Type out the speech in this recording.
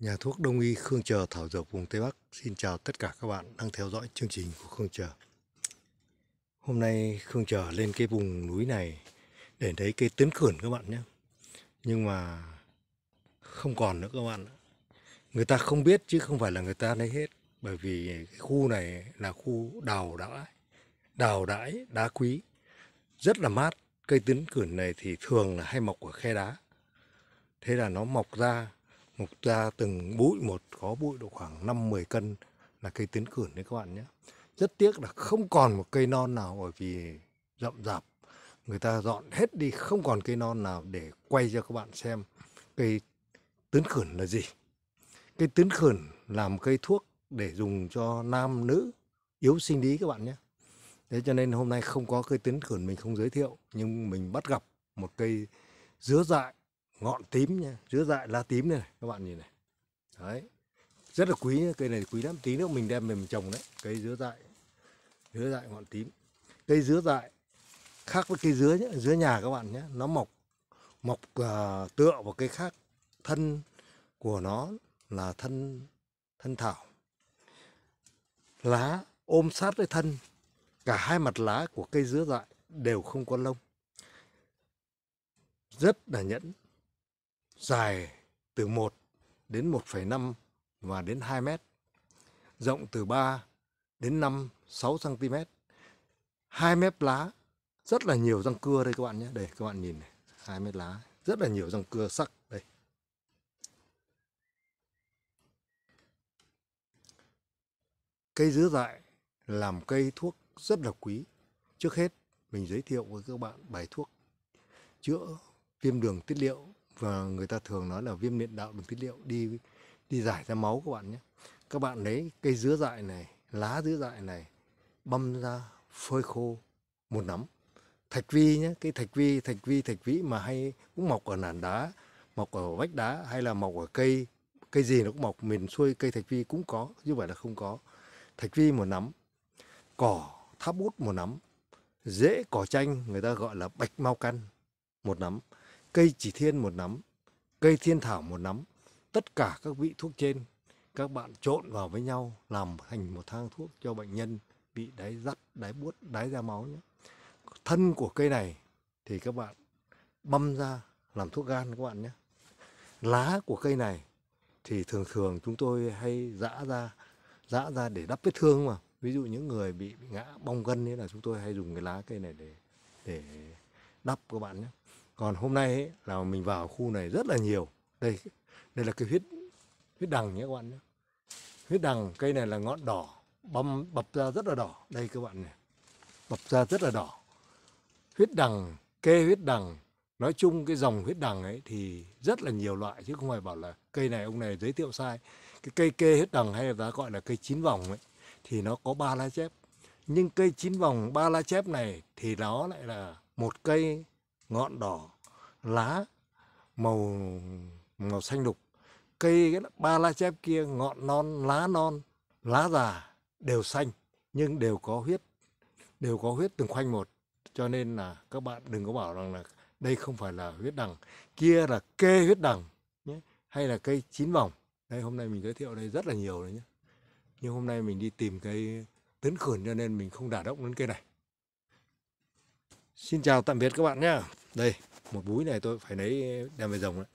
Nhà thuốc Đông y Khương Chờ Thảo Dược vùng Tây Bắc xin chào tất cả các bạn đang theo dõi chương trình của Khương Chờ. Hôm nay Khương Chờ lên cái vùng núi này để thấy cây tiến khẩn các bạn nhé. Nhưng mà không còn nữa các bạn. Người ta không biết chứ không phải là người ta lấy hết. Bởi vì cái khu này là khu đào đãi, đào đãi đá quý. Rất là mát. Cây tiến khẩn này thì thường là hay mọc ở khe đá. Thế là nó mọc ra mục ra từng bụi một có bụi độ khoảng 5-10 cân là cây tiến cửn đấy các bạn nhé rất tiếc là không còn một cây non nào bởi vì rậm rạp người ta dọn hết đi không còn cây non nào để quay cho các bạn xem cây tiến cửn là gì cây tiến cửn làm cây thuốc để dùng cho nam nữ yếu sinh lý các bạn nhé thế cho nên hôm nay không có cây tiến cửn mình không giới thiệu nhưng mình bắt gặp một cây dứa dại ngọn tím nha dứa dại lá tím này, này các bạn nhìn này đấy rất là quý nhá. cây này quý lắm tí nữa mình đem về mình trồng đấy cây dứa dại dứa dại ngọn tím cây dứa dại khác với cây dứa nhé dứa nhà các bạn nhé nó mọc mọc uh, tựa vào cây khác thân của nó là thân thân thảo lá ôm sát với thân cả hai mặt lá của cây dứa dại đều không có lông rất là nhẫn dài từ 1 đến 1,5 và đến 2 mét, rộng từ 3 đến 5, 6 cm. Hai mép lá rất là nhiều răng cưa đây các bạn nhé. Đây các bạn nhìn này, hai mép lá rất là nhiều răng cưa sắc đây. Cây dứa dại làm cây thuốc rất là quý. Trước hết mình giới thiệu với các bạn bài thuốc chữa viêm đường tiết liệu và người ta thường nói là viêm niệm đạo đường tiết liệu đi đi giải ra máu các bạn nhé các bạn lấy cây dứa dại này lá dứa dại này băm ra phơi khô một nắm thạch vi nhé cái thạch vi thạch vi thạch vĩ mà hay cũng mọc ở nản đá mọc ở vách đá hay là mọc ở cây cây gì nó cũng mọc miền xuôi cây thạch vi cũng có chứ phải là không có thạch vi một nắm cỏ tháp bút một nắm rễ cỏ chanh người ta gọi là bạch mau căn một nắm cây chỉ thiên một nắm, cây thiên thảo một nắm, tất cả các vị thuốc trên các bạn trộn vào với nhau làm thành một thang thuốc cho bệnh nhân bị đáy dắt, đáy buốt, đáy ra máu nhé. Thân của cây này thì các bạn băm ra làm thuốc gan các bạn nhé. Lá của cây này thì thường thường chúng tôi hay dã ra dã ra để đắp vết thương mà. Ví dụ những người bị, bị ngã bong gân ấy là chúng tôi hay dùng cái lá cây này để để đắp các bạn nhé còn hôm nay ấy, là mình vào khu này rất là nhiều đây đây là cái huyết huyết đằng nhé các bạn nhé huyết đằng cây này là ngọn đỏ băm bập ra rất là đỏ đây các bạn này bập ra rất là đỏ huyết đằng kê huyết đằng nói chung cái dòng huyết đằng ấy thì rất là nhiều loại chứ không phải bảo là cây này ông này giới thiệu sai cái cây kê huyết đằng hay là gọi là cây chín vòng ấy thì nó có ba lá chép nhưng cây chín vòng ba lá chép này thì nó lại là một cây ngọn đỏ lá màu màu xanh lục cây ba la chép kia ngọn non lá non lá già đều xanh nhưng đều có huyết đều có huyết từng khoanh một cho nên là các bạn đừng có bảo rằng là đây không phải là huyết đằng kia là kê huyết đằng nhé hay là cây chín vòng đây hôm nay mình giới thiệu đây rất là nhiều đấy nhé nhưng hôm nay mình đi tìm cây tấn khẩn cho nên mình không đả động đến cây này Xin chào tạm biệt các bạn nhé. Đây, một búi này tôi phải lấy đem về rồng đấy.